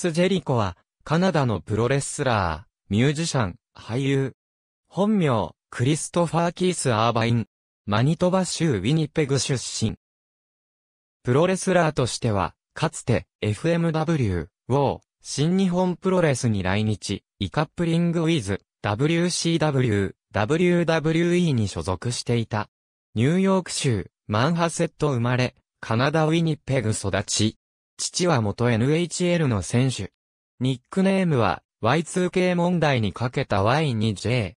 ス・ジェリコは、カナダのプロレスラー、ミュージシャン、俳優。本名、クリストファー・キース・アーバイン。マニトバ州ウィニペグ出身。プロレスラーとしては、かつて、FMW、w o 新日本プロレスに来日、イカップリングウィズ、WCW、WWE に所属していた。ニューヨーク州、マンハセット生まれ、カナダ・ウィニペグ育ち。父は元 NHL の選手。ニックネームは Y2K 問題にかけた Y2J。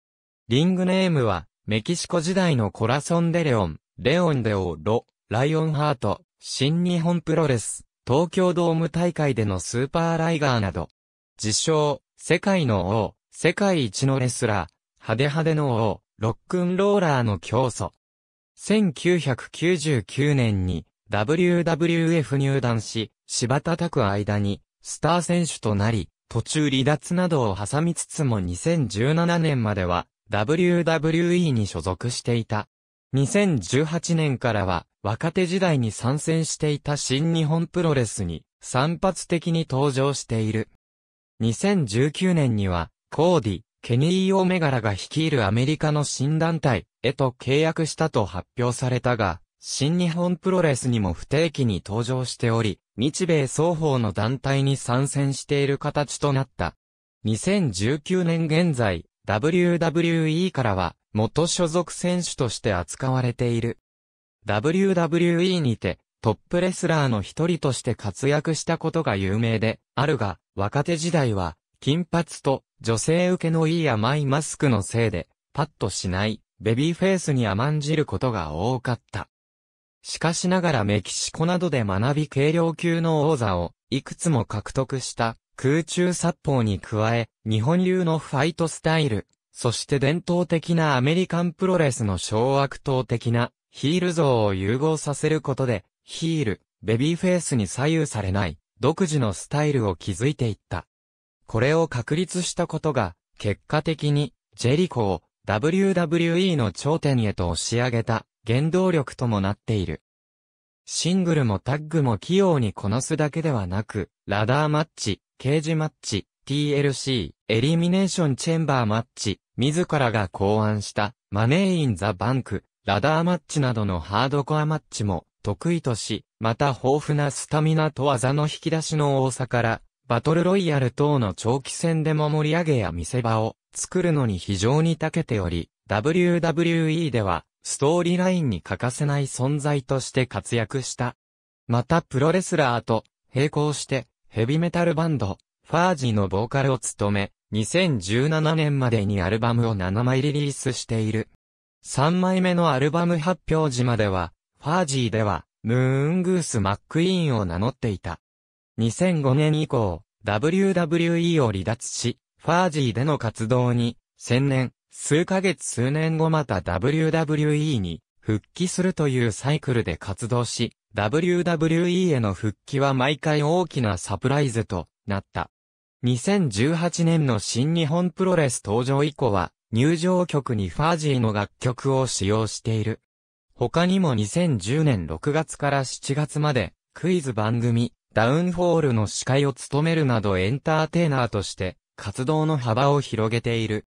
リングネームはメキシコ時代のコラソンデレオン、レオンデオロ、ライオンハート、新日本プロレス、東京ドーム大会でのスーパーライガーなど。自称、世界の王、世界一のレスラー、派手派手の王、ロックンローラーの教祖。1999年に WWF 入団し、柴田拓間に、スター選手となり、途中離脱などを挟みつつも2017年までは、WWE に所属していた。2018年からは、若手時代に参戦していた新日本プロレスに、散発的に登場している。2019年には、コーディ、ケニー・オメガラが率いるアメリカの新団体へと契約したと発表されたが、新日本プロレスにも不定期に登場しており、日米双方の団体に参戦している形となった。2019年現在、WWE からは、元所属選手として扱われている。WWE にて、トップレスラーの一人として活躍したことが有名で、あるが、若手時代は、金髪と、女性受けのいい甘いマスクのせいで、パッとしない、ベビーフェイスに甘んじることが多かった。しかしながらメキシコなどで学び軽量級の王座をいくつも獲得した空中殺法に加え、日本流のファイトスタイル、そして伝統的なアメリカンプロレスの小悪党的なヒール像を融合させることで、ヒール、ベビーフェイスに左右されない独自のスタイルを築いていった。これを確立したことが、結果的に、ジェリコを WWE の頂点へと押し上げた原動力ともなっている。シングルもタッグも器用にこなすだけではなく、ラダーマッチ、ケージマッチ、TLC、エリミネーションチェンバーマッチ、自らが考案した、マネーインザバンク、ラダーマッチなどのハードコアマッチも得意とし、また豊富なスタミナと技の引き出しの多さから、バトルロイヤル等の長期戦でも盛り上げや見せ場を作るのに非常に長けており、WWE ではストーリーラインに欠かせない存在として活躍した。またプロレスラーと並行してヘビメタルバンド、ファージーのボーカルを務め、2017年までにアルバムを7枚リリースしている。3枚目のアルバム発表時までは、ファージーでは、ムーングース・マックイーンを名乗っていた。2005年以降、WWE を離脱し、ファージーでの活動に、専念、数ヶ月数年後また WWE に復帰するというサイクルで活動し、WWE への復帰は毎回大きなサプライズとなった。2018年の新日本プロレス登場以降は、入場曲にファージーの楽曲を使用している。他にも2010年6月から7月まで、クイズ番組、ダウンフォールの司会を務めるなどエンターテイナーとして、活動の幅を広げている。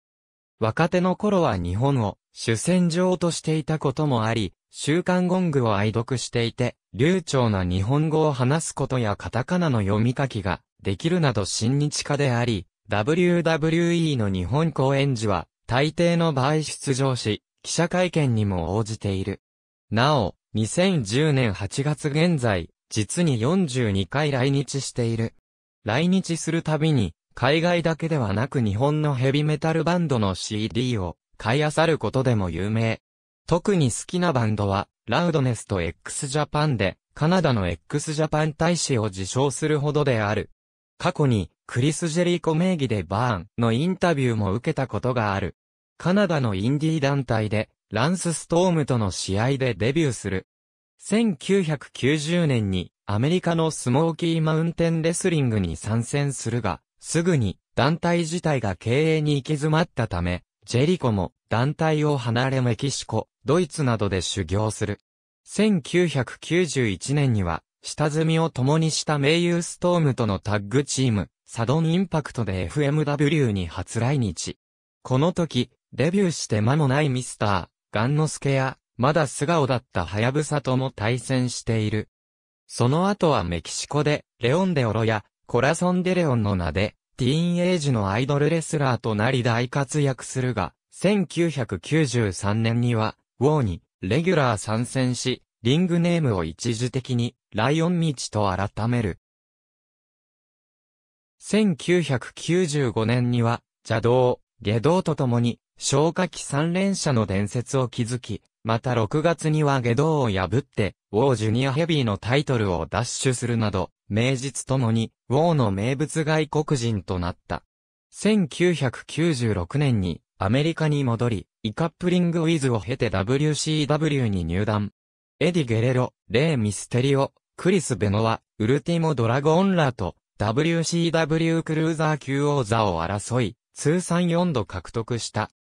若手の頃は日本を主戦場としていたこともあり、週刊ゴングを愛読していて、流暢な日本語を話すことやカタカナの読み書きができるなど親日家であり、WWE の日本公演時は、大抵の場合出場し、記者会見にも応じている。なお、2010年8月現在、実に42回来日している。来日するたびに、海外だけではなく日本のヘビメタルバンドの CD を買い漁ることでも有名。特に好きなバンドは、ラウドネスと x ジャパンで、カナダの x ジャパン大使を自称するほどである。過去に、クリス・ジェリーコ名義でバーンのインタビューも受けたことがある。カナダのインディー団体で、ランス・ストームとの試合でデビューする。1990年に、アメリカのスモーキーマウンテンレスリングに参戦するが、すぐに団体自体が経営に行き詰まったため、ジェリコも団体を離れメキシコ、ドイツなどで修行する。1991年には、下積みを共にした名優ストームとのタッグチーム、サドンインパクトで FMW に初来日。この時、デビューして間もないミスター、ガンノスケや、まだ素顔だったハヤブサとも対戦している。その後はメキシコで、レオンデオロや、コラソンデレオンの名で、ティーンエイジのアイドルレスラーとなり大活躍するが、1993年には、ウォーに、レギュラー参戦し、リングネームを一時的に、ライオン道と改める。1995年には、邪道、下道ととに、消火器三連射の伝説を築き、また6月には下道を破って、ウォージュニアヘビーのタイトルを奪取するなど、名実ともに、ウォーの名物外国人となった。1996年に、アメリカに戻り、イカップリングウィズを経て WCW に入団。エディ・ゲレロ、レイ・ミステリオ、クリス・ベノワ、ウルティモ・ドラゴンラーと、WCW クルーザー級王座を争い、通算4度獲得した。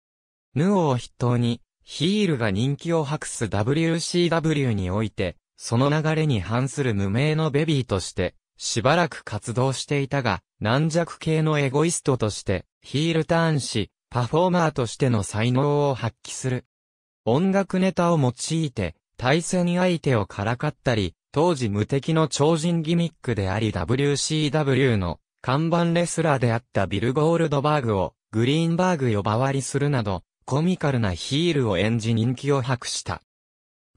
ヌオを筆頭に、ヒールが人気を博す WCW において、その流れに反する無名のベビーとして、しばらく活動していたが、軟弱系のエゴイストとして、ヒールターンし、パフォーマーとしての才能を発揮する。音楽ネタを用いて、対戦相手をからかったり、当時無敵の超人ギミックであり WCW の看板レスラーであったビル・ゴールドバーグをグリーンバーグ呼ばわりするなど、コミカルなヒールを演じ人気を博した。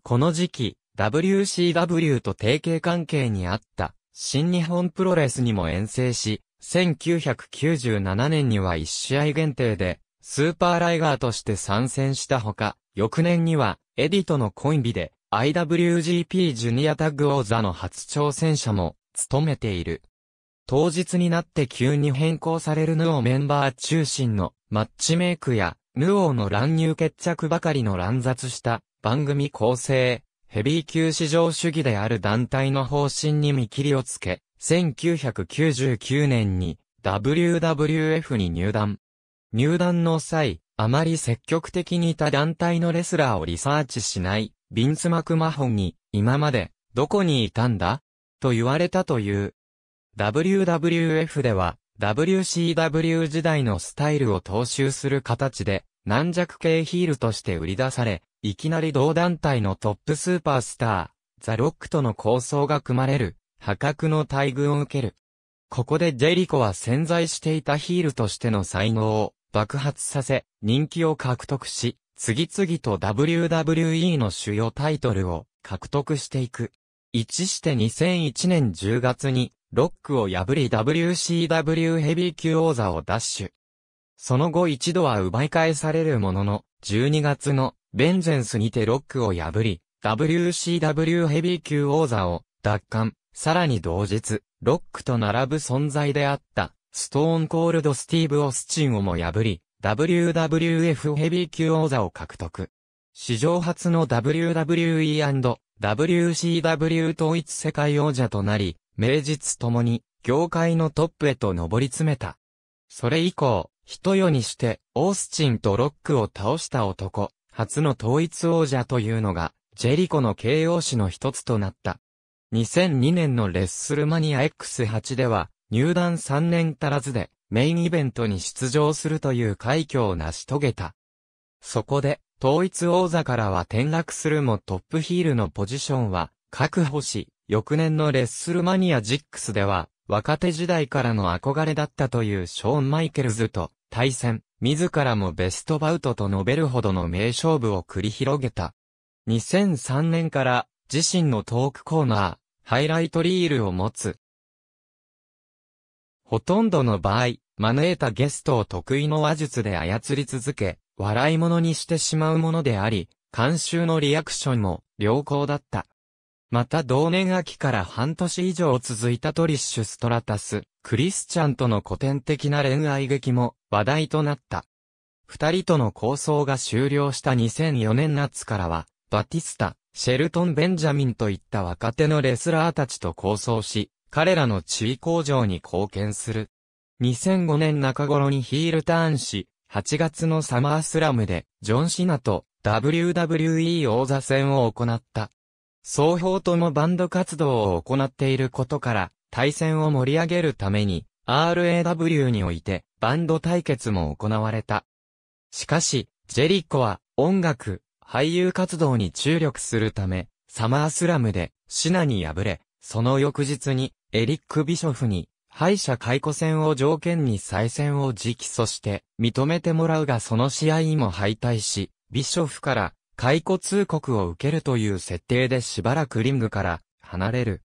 この時期、WCW と提携関係にあった新日本プロレスにも遠征し、1997年には1試合限定で、スーパーライガーとして参戦したほか、翌年には、エディとのコンビで、IWGP ジュニアタッグ王座の初挑戦者も、務めている。当日になって急に変更されるヌオメンバー中心のマッチメイクや、ヌオの乱入決着ばかりの乱雑した番組構成、ヘビー級至上主義である団体の方針に見切りをつけ、1999年に WWF に入団。入団の際、あまり積極的にいた団体のレスラーをリサーチしない、ビンス・マクマホンに、今まで、どこにいたんだと言われたという。WWF では、WCW 時代のスタイルを踏襲する形で、軟弱系ヒールとして売り出され、いきなり同団体のトップスーパースター、ザ・ロックとの構想が組まれる、破格の待遇を受ける。ここでジェリコは潜在していたヒールとしての才能を爆発させ、人気を獲得し、次々と WWE の主要タイトルを獲得していく。一して2001年10月に、ロックを破り WCW ヘビー級王座を奪取。その後一度は奪い返されるものの、12月のベンゼンスにてロックを破り、WCW ヘビー級王座を奪還、さらに同日、ロックと並ぶ存在であった、ストーンコールドスティーブ・オスチンをも破り、WWF ヘビー級王座を獲得。史上初の WWE&WCW 統一世界王者となり、名実ともに、業界のトップへと上り詰めた。それ以降、人世にして、オースチンとロックを倒した男、初の統一王者というのが、ジェリコの形容詞の一つとなった。2002年のレッスルマニア X8 では、入団3年足らずで、メインイベントに出場するという快挙を成し遂げた。そこで、統一王座からは転落するもトップヒールのポジションは、確保し、翌年のレッスルマニア6では、若手時代からの憧れだったというショーン・マイケルズと対戦、自らもベストバウトと述べるほどの名勝負を繰り広げた。2003年から自身のトークコーナー、ハイライトリールを持つ。ほとんどの場合、招いたゲストを得意の話術で操り続け、笑い物にしてしまうものであり、監修のリアクションも良好だった。また同年秋から半年以上続いたトリッシュ・ストラタス、クリスチャンとの古典的な恋愛劇も話題となった。二人との構想が終了した2004年夏からは、バティスタ、シェルトン・ベンジャミンといった若手のレスラーたちと構想し、彼らの地位向上に貢献する。2005年中頃にヒールターンし、8月のサマースラムで、ジョン・シナと WWE 王座戦を行った。双方ともバンド活動を行っていることから、対戦を盛り上げるために、RAW において、バンド対決も行われた。しかし、ジェリコは、音楽、俳優活動に注力するため、サマースラムで、シナに敗れ、その翌日に、エリック・ビショフに、敗者解雇戦を条件に再戦を直訴して、認めてもらうがその試合にも敗退し、ビショフから、解雇通告を受けるという設定でしばらくリングから離れる。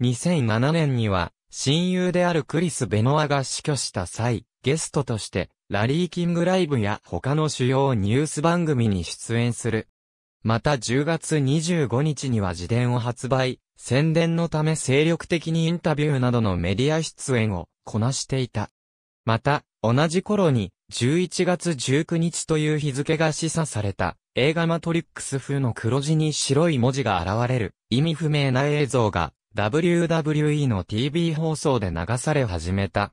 2007年には、親友であるクリス・ベノアが死去した際、ゲストとして、ラリー・キングライブや他の主要ニュース番組に出演する。また10月25日には自伝を発売、宣伝のため精力的にインタビューなどのメディア出演をこなしていた。また、同じ頃に、11月19日という日付が示唆された、映画マトリックス風の黒字に白い文字が現れる、意味不明な映像が、WWE の TV 放送で流され始めた。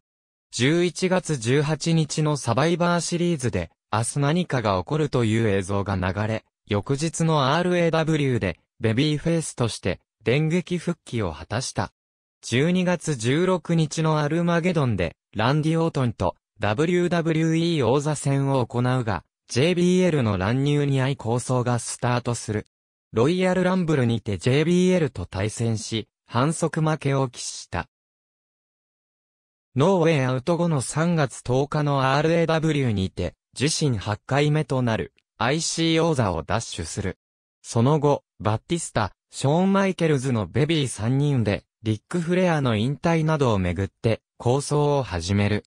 11月18日のサバイバーシリーズで、明日何かが起こるという映像が流れ、翌日の RAW で、ベビーフェイスとして、電撃復帰を果たした。12月16日のアルマゲドンで、ランディ・オートンと、WWE 王座戦を行うが、JBL の乱入に合い構想がスタートする。ロイヤルランブルにて JBL と対戦し、反則負けを喫した。ノーウェイアウト後の3月10日の RAW にて、自身8回目となる IC 王座を奪取する。その後、バッティスタ、ショーン・マイケルズのベビー3人で、リック・フレアの引退などをめぐって、構想を始める。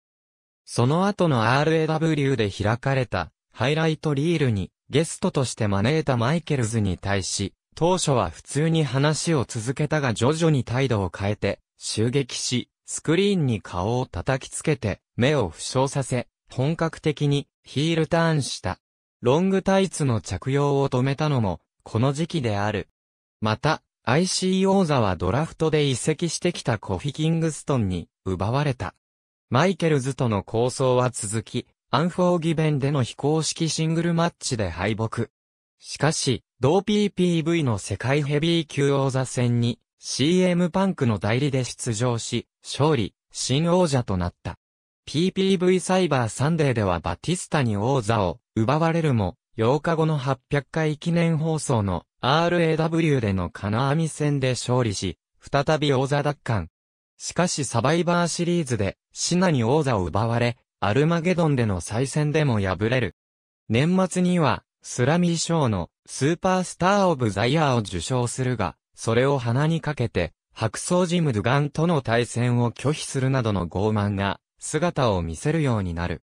その後の RAW で開かれたハイライトリールにゲストとして招いたマイケルズに対し、当初は普通に話を続けたが徐々に態度を変えて、襲撃し、スクリーンに顔を叩きつけて、目を負傷させ、本格的にヒールターンした。ロングタイツの着用を止めたのも、この時期である。また、IC 王座はドラフトで移籍してきたコフィキングストンに奪われた。マイケルズとの構想は続き、アンフォーギベンでの非公式シングルマッチで敗北。しかし、同 PPV の世界ヘビー級王座戦に CM パンクの代理で出場し、勝利、新王者となった。PPV サイバーサンデーではバティスタに王座を奪われるも、8日後の800回記念放送の RAW での金網戦で勝利し、再び王座奪還。しかしサバイバーシリーズで、シナに王座を奪われ、アルマゲドンでの再戦でも敗れる。年末には、スラミー賞のスーパースターオブザイヤーを受賞するが、それを鼻にかけて、白装ジム・ドゥガンとの対戦を拒否するなどの傲慢が姿を見せるようになる。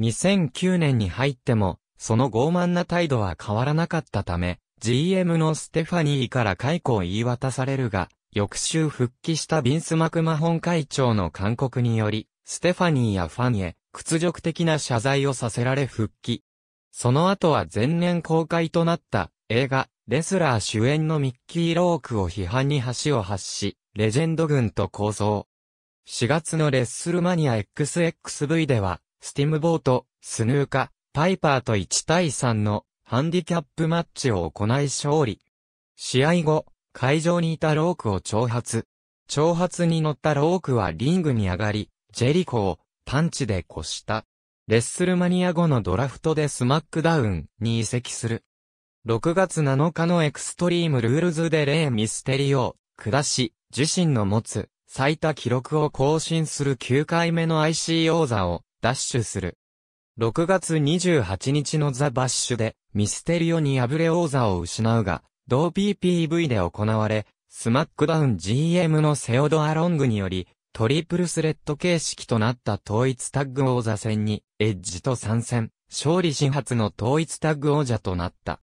2009年に入っても、その傲慢な態度は変わらなかったため、GM のステファニーから解雇を言い渡されるが、翌週復帰したビンス・マクマホン会長の勧告により、ステファニーやファンへ屈辱的な謝罪をさせられ復帰。その後は前年公開となった映画、レスラー主演のミッキー・ロークを批判に橋を発し、レジェンド軍と構想。4月のレッスルマニア XXV では、スティムボート、スヌーカ、パイパーと1対3のハンディキャップマッチを行い勝利。試合後、会場にいたロークを挑発。挑発に乗ったロークはリングに上がり、ジェリコをパンチで越した。レッスルマニア後のドラフトでスマックダウンに移籍する。6月7日のエクストリームルールズでレイ・ミステリオを下し、自身の持つ最多記録を更新する9回目の IC 王座をダッシュする。6月28日のザ・バッシュでミステリオに敗れ王座を失うが、同 PPV で行われ、スマックダウン GM のセオドア・ロングにより、トリプルスレッド形式となった統一タッグ王座戦に、エッジと参戦、勝利始発の統一タッグ王者となった。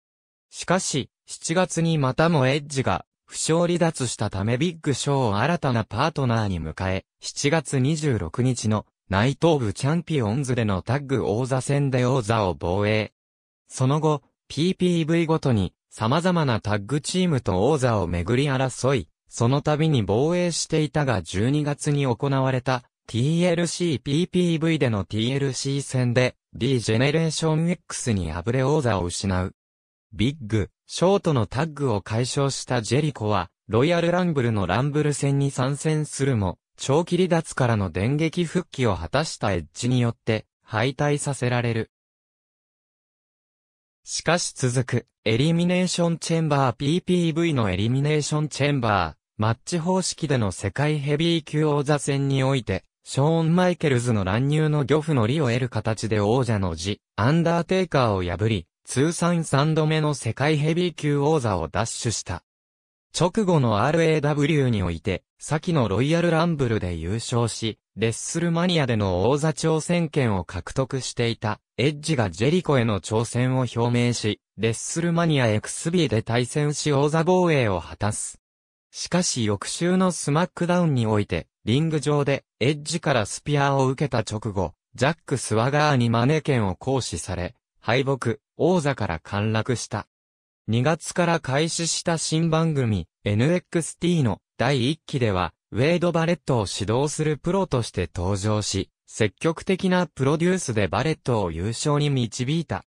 しかし、7月にまたもエッジが、負傷離脱したためビッグショーを新たなパートナーに迎え、7月26日の、内東部チャンピオンズでのタッグ王座戦で王座を防衛。その後、PPV ごとに、様々なタッグチームと王座をめぐり争い、その度に防衛していたが12月に行われた TLCPPV での TLC 戦で D ジェネレーション X に敗れ王座を失う。ビッグ、ショートのタッグを解消したジェリコは、ロイヤルランブルのランブル戦に参戦するも、長期離脱からの電撃復帰を果たしたエッジによって、敗退させられる。しかし続く、エリミネーションチェンバー PPV のエリミネーションチェンバー、マッチ方式での世界ヘビー級王座戦において、ショーン・マイケルズの乱入の漁夫の利を得る形で王者の字、アンダーテイカーを破り、通算3度目の世界ヘビー級王座を奪取した。直後の RAW において、先のロイヤルランブルで優勝し、レッスルマニアでの王座挑戦権を獲得していた、エッジがジェリコへの挑戦を表明し、レッスルマニア XB で対戦し王座防衛を果たす。しかし翌週のスマックダウンにおいて、リング上で、エッジからスピアを受けた直後、ジャック・スワガーにマネケンを行使され、敗北、王座から陥落した。2月から開始した新番組 NXT の第1期では、ウェイド・バレットを指導するプロとして登場し、積極的なプロデュースでバレットを優勝に導いた。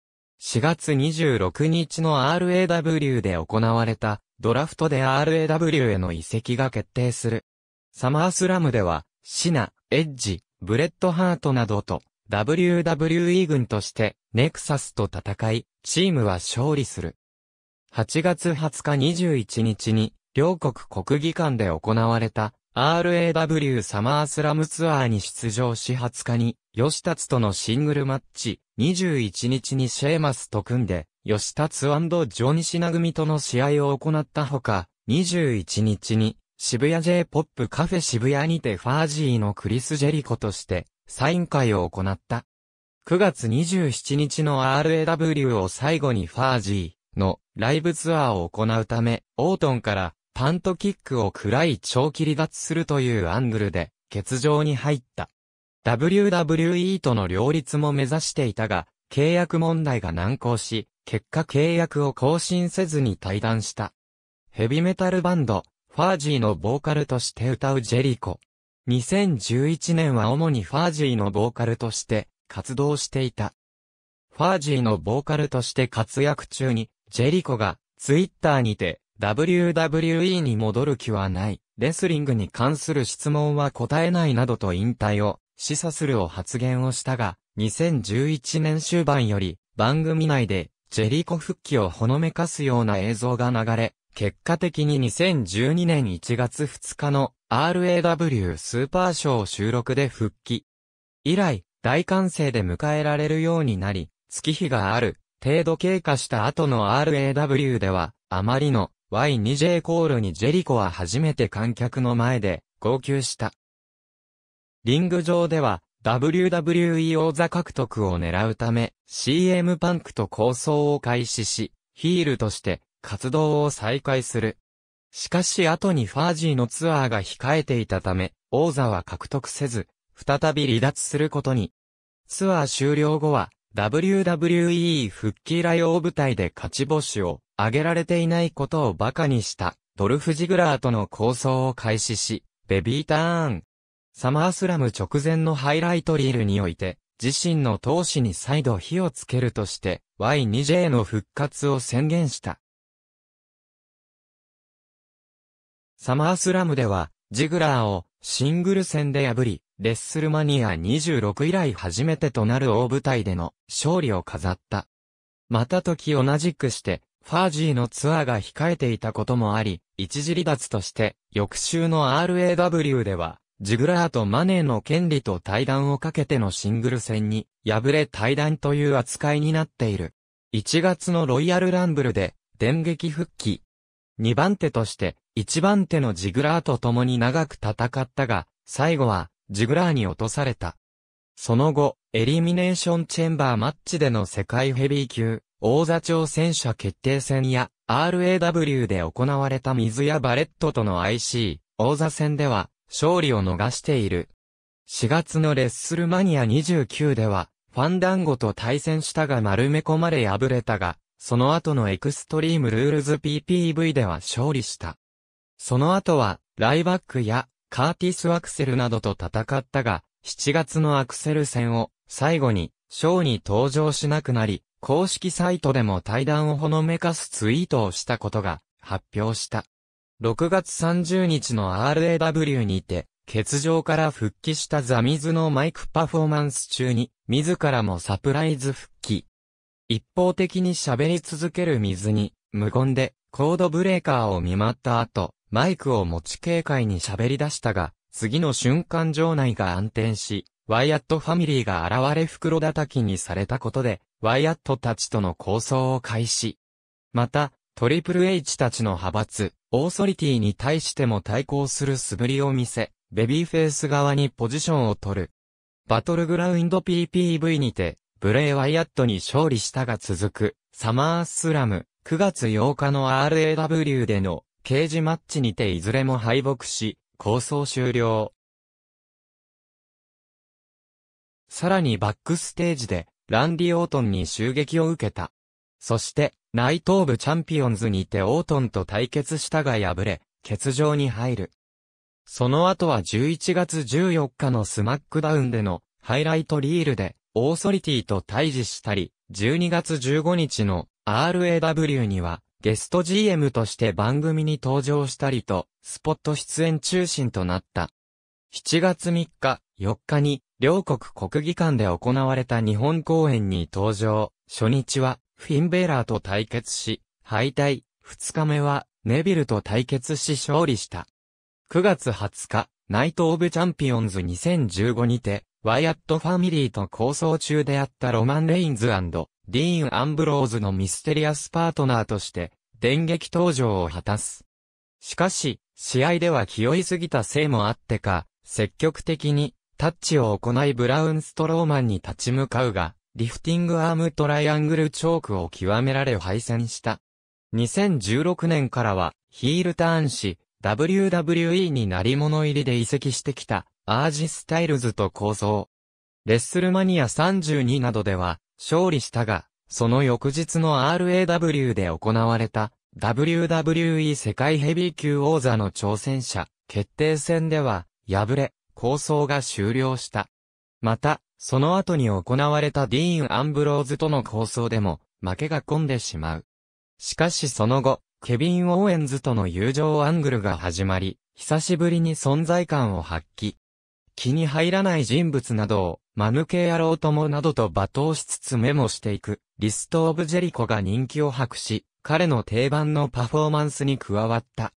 4月26日の RAW で行われたドラフトで RAW への移籍が決定する。サマースラムでは、シナ、エッジ、ブレッドハートなどと WWE 軍としてネクサスと戦い、チームは勝利する。8月20日21日に、両国国技館で行われた RAW サマースラムツアーに出場し20日に、吉達とのシングルマッチ、21日にシェーマスと組んで、吉達ジョニシナ組との試合を行ったほか、21日に、渋谷 J-POP カフェ渋谷にてファージーのクリス・ジェリコとして、サイン会を行った。9月27日の RAW を最後にファージーのライブツアーを行うため、オートンからパントキックを暗らい長期離脱するというアングルで、欠場に入った。WWE との両立も目指していたが、契約問題が難航し、結果契約を更新せずに退団した。ヘビメタルバンド、ファージーのボーカルとして歌うジェリコ。2011年は主にファージーのボーカルとして活動していた。ファージーのボーカルとして活躍中に、ジェリコが、ツイッターにて、WWE に戻る気はない、レスリングに関する質問は答えないなどと引退を、示唆するを発言をしたが、2011年終盤より、番組内で、ジェリコ復帰をほのめかすような映像が流れ、結果的に2012年1月2日の RAW スーパーショー収録で復帰。以来、大歓声で迎えられるようになり、月日がある程度経過した後の RAW では、あまりの Y2J コールにジェリコは初めて観客の前で号泣した。リング上では、WWE 王座獲得を狙うため、CM パンクと構想を開始し、ヒールとして活動を再開する。しかし後にファージーのツアーが控えていたため、王座は獲得せず、再び離脱することに。ツアー終了後は、WWE 復帰以来大舞台で勝ち星を挙げられていないことを馬鹿にしたドルフ・ジグラーとの構想を開始し、ベビーターン。サマースラム直前のハイライトリールにおいて、自身の闘志に再度火をつけるとして、Y2J の復活を宣言した。サマースラムでは、ジグラーをシングル戦で破り、レッスルマニア26以来初めてとなる大舞台での勝利を飾った。また時同じくして、ファージーのツアーが控えていたこともあり、一時離脱として、翌週の RAW では、ジグラーとマネーの権利と対談をかけてのシングル戦に、敗れ対談という扱いになっている。1月のロイヤルランブルで、電撃復帰。2番手として、1番手のジグラーと共に長く戦ったが、最後は、ジグラーに落とされた。その後、エリミネーションチェンバーマッチでの世界ヘビー級、王座挑戦者決定戦や、RAW で行われた水やバレットとの IC、王座戦では、勝利を逃している。4月のレッスルマニア29では、ファンダンゴと対戦したが丸め込まれ敗れたが、その後のエクストリームルールズ PPV では勝利した。その後は、ライバックやカーティス・アクセルなどと戦ったが、7月のアクセル戦を最後に、ショーに登場しなくなり、公式サイトでも対談をほのめかすツイートをしたことが発表した。6月30日の RAW にて、欠場から復帰したザミズのマイクパフォーマンス中に、自らもサプライズ復帰。一方的に喋り続ける水に、無言で、コードブレーカーを見舞った後、マイクを持ち警戒に喋り出したが、次の瞬間場内が暗転し、ワイアットファミリーが現れ袋叩きにされたことで、ワイアットたちとの構想を開始。また、トリプル H たちの派閥、オーソリティに対しても対抗する素振りを見せ、ベビーフェイス側にポジションを取る。バトルグラウンド PPV にて、ブレイ・ワイアットに勝利したが続く、サマースラム、9月8日の RAW での刑事マッチにていずれも敗北し、構想終了。さらにバックステージで、ランディ・オートンに襲撃を受けた。そして、内東部チャンピオンズにてオートンと対決したが敗れ、欠場に入る。その後は11月14日のスマックダウンでのハイライトリールでオーソリティと対峙したり、12月15日の RAW にはゲスト GM として番組に登場したりと、スポット出演中心となった。7月3日、4日に、両国国技館で行われた日本公演に登場。初日は、フィンベーラーと対決し、敗退。2日目は、ネビルと対決し勝利した。9月20日、ナイト・オブ・チャンピオンズ2015にて、ワイアット・ファミリーと構想中であったロマン・レインズディーン・アンブローズのミステリアスパートナーとして、電撃登場を果たす。しかし、試合では気負いすぎたせいもあってか、積極的にタッチを行いブラウンストローマンに立ち向かうが、リフティングアームトライアングルチョークを極められ敗戦した。2016年からはヒールターンし、WWE になり物入りで移籍してきたアージスタイルズと構想。レッスルマニア32などでは勝利したが、その翌日の RAW で行われた WWE 世界ヘビー級王座の挑戦者決定戦では敗れ、構想が終了した。また、その後に行われたディーン・アンブローズとの構想でも負けが込んでしまう。しかしその後、ケビン・オーエンズとの友情アングルが始まり、久しぶりに存在感を発揮。気に入らない人物などをマヌケ野郎ともなどと罵倒しつつメモしていく、リスト・オブ・ジェリコが人気を博し、彼の定番のパフォーマンスに加わった。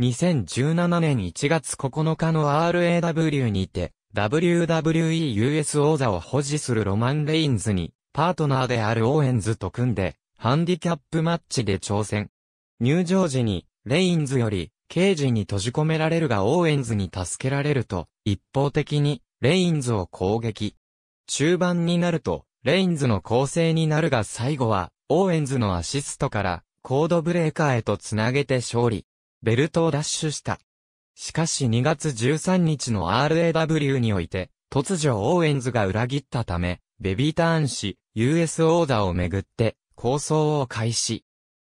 2017年1月9日の RAW にて、WWE US 王座を保持するロマン・レインズに、パートナーであるオーエンズと組んで、ハンディキャップマッチで挑戦。入場時に、レインズより、刑事に閉じ込められるがオーエンズに助けられると、一方的に、レインズを攻撃。中盤になると、レインズの構成になるが最後は、オーエンズのアシストから、コードブレーカーへとつなげて勝利。ベルトを奪取した。しかし2月13日の RAW において、突如オーエンズが裏切ったため、ベビーターン氏、US オーダーをめぐって、構想を開始。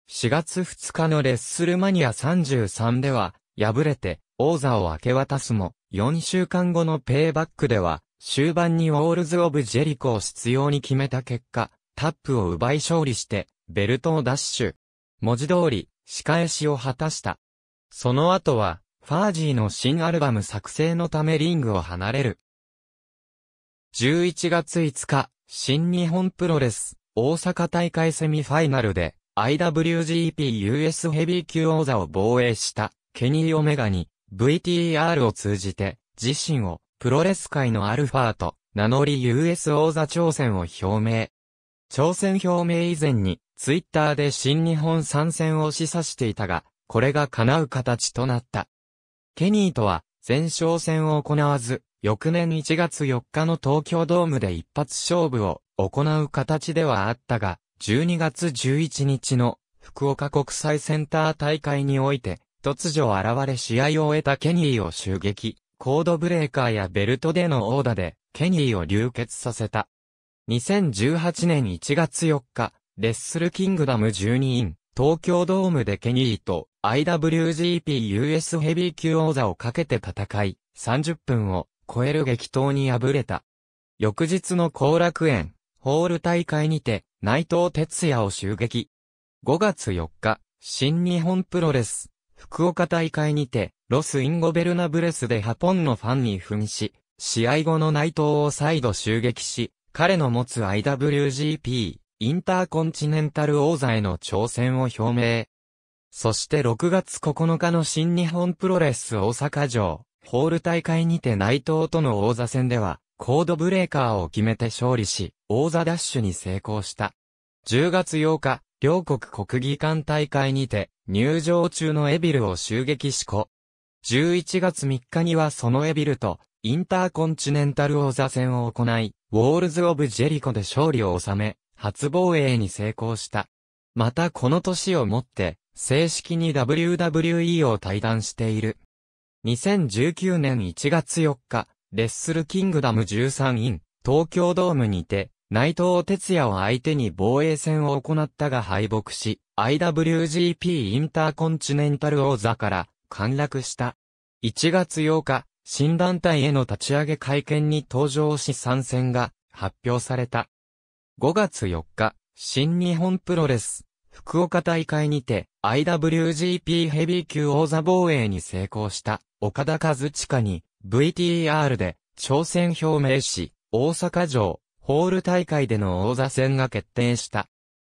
4月2日のレッスルマニア33では、敗れて、王座を明け渡すも、4週間後のペイバックでは、終盤にウォールズ・オブ・ジェリコを必要に決めた結果、タップを奪い勝利して、ベルトをダッシュ。文字通り、仕返しを果たした。その後は、ファージーの新アルバム作成のためリングを離れる。11月5日、新日本プロレス、大阪大会セミファイナルで、IWGP US ヘビー級王座を防衛した、ケニー・オメガに、VTR を通じて、自身を、プロレス界のアルファーと名乗り US 王座挑戦を表明。挑戦表明以前に、ツイッターで新日本参戦を示唆していたが、これが叶う形となった。ケニーとは、前哨戦を行わず、翌年1月4日の東京ドームで一発勝負を行う形ではあったが、12月11日の福岡国際センター大会において、突如現れ試合を終えたケニーを襲撃。コードブレーカーやベルトでのオーダーで、ケニーを流血させた。2018年1月4日、レッスルキングダム12イン、東京ドームでケニーと IWGP US ヘビー級王座をかけて戦い、30分を超える激闘に敗れた。翌日の後楽園、ホール大会にて、内藤哲也を襲撃。5月4日、新日本プロレス、福岡大会にて、ロスインゴベルナブレスでハポンのファンに噴し、試合後の内藤を再度襲撃し、彼の持つ IWGP、インターコンチネンタル王座への挑戦を表明。そして6月9日の新日本プロレス大阪城、ホール大会にて内藤との王座戦では、コードブレーカーを決めて勝利し、王座ダッシュに成功した。10月8日、両国国技館大会にて、入場中のエビルを襲撃しこ。11月3日にはそのエビルと、インターコンチネンタル王座戦を行い、ウォールズ・オブ・ジェリコで勝利を収め、初防衛に成功した。またこの年をもって、正式に WWE を退団している。2019年1月4日、レッスルキングダム13イン、東京ドームにて、内藤哲也を相手に防衛戦を行ったが敗北し、IWGP インターコンチネンタル王座から陥落した。1月8日、新団体への立ち上げ会見に登場し参戦が発表された。5月4日、新日本プロレス、福岡大会にて IWGP ヘビー級王座防衛に成功した岡田和地下に VTR で挑戦表明し、大阪城ホール大会での王座戦が決定した。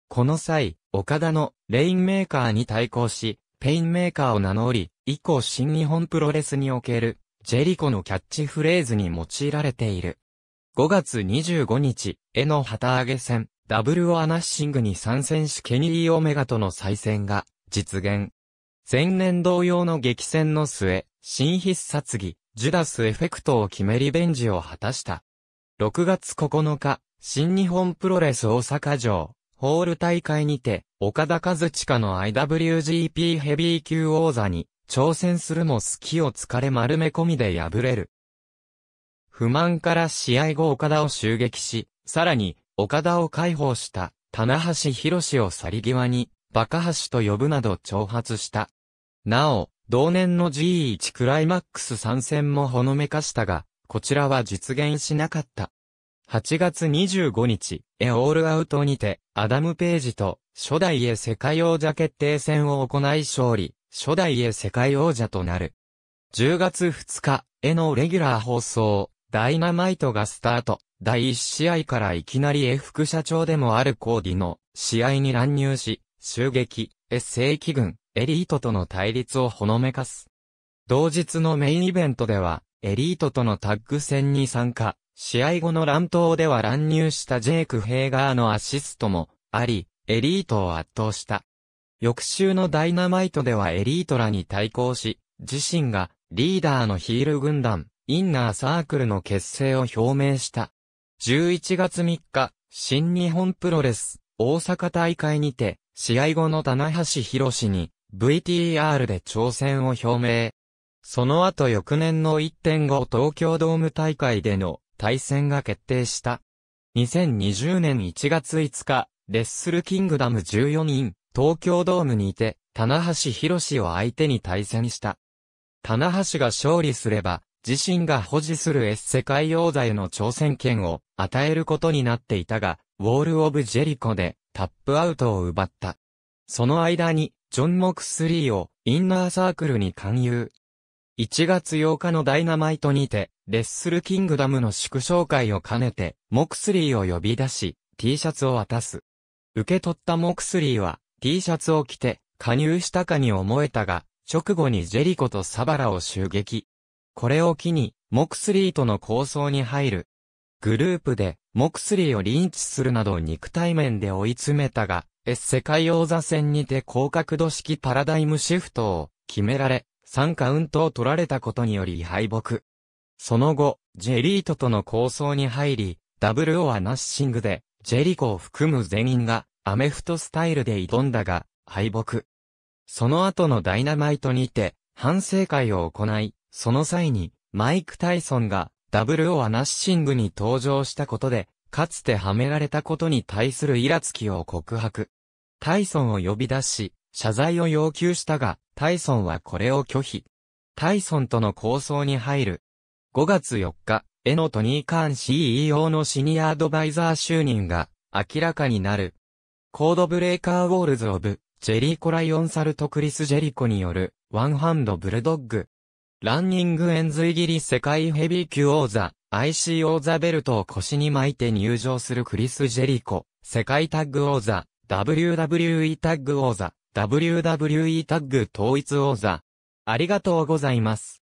この際、岡田のレインメーカーに対抗し、ペインメーカーを名乗り、以降新日本プロレスにおける、ジェリコのキャッチフレーズに用いられている。5月25日、絵の旗揚げ戦、ダブルオアナッシングに参戦しケニー・オメガとの再戦が実現。前年同様の激戦の末、新必殺技、ジュダスエフェクトを決めリベンジを果たした。6月9日、新日本プロレス大阪城、ホール大会にて、岡田和親の IWGP ヘビー級王座に、挑戦するも隙を突かれ丸め込みで敗れる。不満から試合後岡田を襲撃し、さらに、岡田を解放した、棚橋博を去り際に、バカ橋と呼ぶなど挑発した。なお、同年の G1 クライマックス参戦もほのめかしたが、こちらは実現しなかった。8月25日、エオールアウトにて、アダム・ページと、初代へ世界王者決定戦を行い勝利、初代へ世界王者となる。10月2日、へのレギュラー放送、ダイナマイトがスタート。第1試合からいきなり A 副社長でもあるコーディの試合に乱入し、襲撃、S 正規軍、エリートとの対立をほのめかす。同日のメインイベントでは、エリートとのタッグ戦に参加、試合後の乱闘では乱入したジェイク・ヘイガーのアシストもあり、エリートを圧倒した。翌週のダイナマイトではエリートらに対抗し、自身がリーダーのヒール軍団、インナーサークルの結成を表明した。11月3日、新日本プロレス、大阪大会にて、試合後の棚橋博士に、VTR で挑戦を表明。その後翌年の1.5東京ドーム大会での対戦が決定した。2020年1月5日、レッスルキングダム14人、東京ドームにいて、棚橋博を相手に対戦した。棚橋が勝利すれば、自身が保持する S 世界王座への挑戦権を与えることになっていたが、ウォール・オブ・ジェリコでタップアウトを奪った。その間に、ジョン・モクスリーをインナーサークルに勧誘。1月8日のダイナマイトにて、レッスルキングダムの祝勝会を兼ねて、モクスリーを呼び出し、T シャツを渡す。受け取ったモクスリーは、T シャツを着て、加入したかに思えたが、直後にジェリコとサバラを襲撃。これを機に、モクスリーとの構想に入る。グループで、モクスリーをリンチするなど肉体面で追い詰めたが、S 世界王座戦にて広角度式パラダイムシフトを決められ、3カウントを取られたことにより敗北。その後、ジェリートとの構想に入り、ダブルオアナッシングで、ジェリコを含む全員がアメフトスタイルで挑んだが、敗北。その後のダイナマイトにて、反省会を行い、その際に、マイク・タイソンが、ダブルオアナッシングに登場したことで、かつてはめられたことに対するイラつきを告白。タイソンを呼び出し、謝罪を要求したが、タイソンはこれを拒否。タイソンとの構想に入る。5月4日、エノトニー・カーン CEO のシニアアドバイザー就任が明らかになる。コードブレーカーウォールズ・オブ、ジェリーコ・ライオンサルト・クリス・ジェリコによる、ワンハンド・ブルドッグ。ランニング・エンズ・イギリス世界ヘビー級王座、ICO 座ベルトを腰に巻いて入場するクリス・ジェリコ、世界タッグ王座、WWE タッグ王座。WWE タッグ統一王座。ありがとうございます。